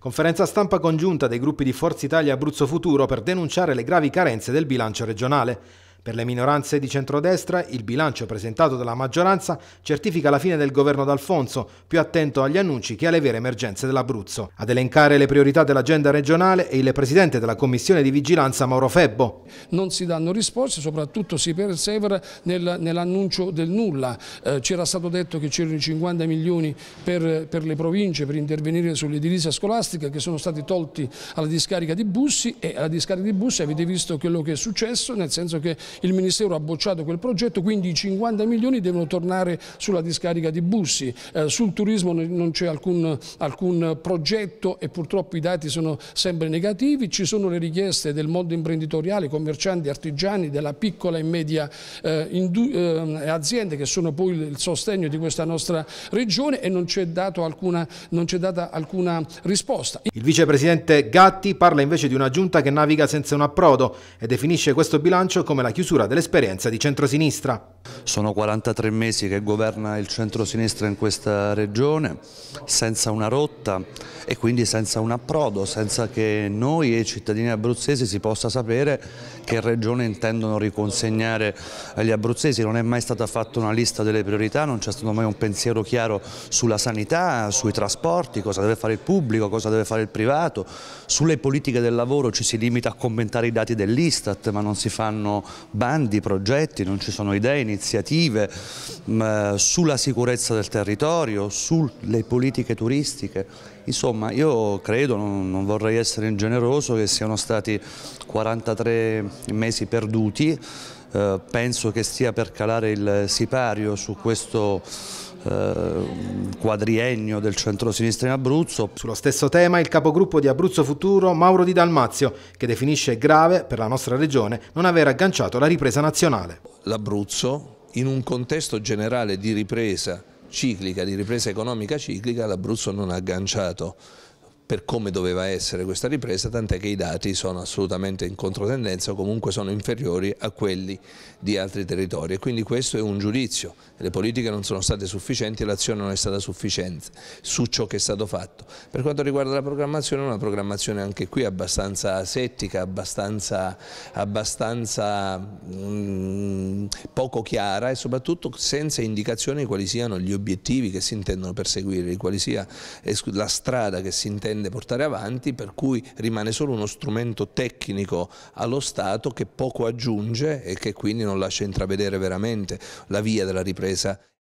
Conferenza stampa congiunta dei gruppi di Forza Italia Abruzzo Futuro per denunciare le gravi carenze del bilancio regionale. Per le minoranze di centrodestra, il bilancio presentato dalla maggioranza certifica la fine del governo d'Alfonso, più attento agli annunci che alle vere emergenze dell'Abruzzo. Ad elencare le priorità dell'agenda regionale è il presidente della commissione di vigilanza Mauro Febbo. Non si danno risposte, soprattutto si persevera nel, nell'annuncio del nulla. Eh, C'era stato detto che c'erano i 50 milioni per, per le province per intervenire sull'edilizia scolastica che sono stati tolti alla discarica di Bussi e alla discarica di Bussi avete visto quello che è successo, nel senso che il Ministero ha bocciato quel progetto, quindi i 50 milioni devono tornare sulla discarica di Bussi. Eh, sul turismo non c'è alcun, alcun progetto e purtroppo i dati sono sempre negativi, ci sono le richieste del mondo imprenditoriale, commercianti, artigiani, della piccola e media eh, eh, aziende che sono poi il sostegno di questa nostra regione e non c'è data alcuna risposta. Il vicepresidente Gatti parla invece di una giunta che naviga senza un approdo e definisce questo bilancio come la chiusura chiusura dell'esperienza di centrosinistra. Sono 43 mesi che governa il centro-sinistra in questa regione, senza una rotta e quindi senza un approdo, senza che noi e i cittadini abruzzesi si possa sapere che regione intendono riconsegnare agli abruzzesi. Non è mai stata fatta una lista delle priorità, non c'è stato mai un pensiero chiaro sulla sanità, sui trasporti, cosa deve fare il pubblico, cosa deve fare il privato. Sulle politiche del lavoro ci si limita a commentare i dati dell'Istat, ma non si fanno bandi, progetti, non ci sono idee, iniziative iniziative mm, sulla sicurezza del territorio, sulle politiche turistiche. Insomma, io credo, non, non vorrei essere ingeneroso, che siano stati 43 mesi perduti. Eh, penso che stia per calare il sipario su questo eh, quadriennio del centro-sinistra in Abruzzo. Sullo stesso tema il capogruppo di Abruzzo Futuro Mauro Di Dalmazio che definisce grave per la nostra regione non aver agganciato la ripresa nazionale. L'Abruzzo in un contesto generale di ripresa ciclica, di ripresa economica ciclica, l'Abruzzo non ha agganciato per come doveva essere questa ripresa, tant'è che i dati sono assolutamente in controtendenza o comunque sono inferiori a quelli di altri territori e quindi questo è un giudizio, le politiche non sono state sufficienti e l'azione non è stata sufficiente su ciò che è stato fatto. Per quanto riguarda la programmazione, una programmazione anche qui abbastanza settica, abbastanza, abbastanza mh, mm, poco chiara e soprattutto senza indicazioni di quali siano gli obiettivi che si intendono perseguire, di quali sia la strada che si intende intende portare avanti, per cui rimane solo uno strumento tecnico allo Stato che poco aggiunge e che quindi non lascia intravedere veramente la via della ripresa.